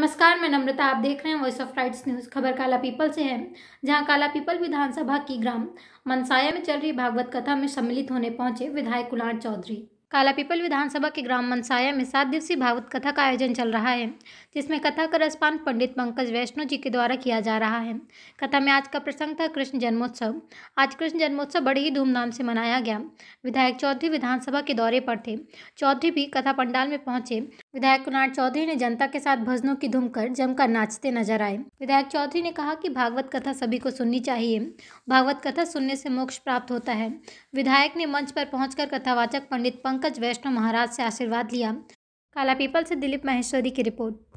नमस्कार मैं नम्रता आप देख रहे हैं वॉइस ऑफ राइट्स न्यूज खबर काला पीपल से है जहां काला पीपल विधानसभा की ग्राम मनसाया में चल रही भागवत कथा में सम्मिलित होने पहुंचे विधायक कुलार चौधरी काला पीपल विधानसभा के ग्राम मनसाया में सात दिवसीय भागवत कथा का आयोजन चल रहा है जिसमें कथा का रसपान पंडित पंकज वैष्णो जी के द्वारा किया जा रहा है कथा में आज का प्रसंग था कृष्ण जन्मोत्सव आज कृष्ण जन्मोत्सव बड़े ही धूमधाम से मनाया गया विधायक चौधरी विधानसभा के दौरे पर थे चौधरी भी कथा पंडाल में पहुंचे विधायक कुणाल चौधरी ने जनता के साथ भजनों की धुम कर जमकर नाचते नजर आए विधायक चौधरी ने कहा कि भागवत कथा सभी को सुननी चाहिए भागवत कथा सुनने से मोक्ष प्राप्त होता है विधायक ने मंच पर पहुंचकर कथावाचक पंडित पंकज वैष्णव महाराज से आशीर्वाद लिया काला पीपल से दिलीप महेश्वरी की रिपोर्ट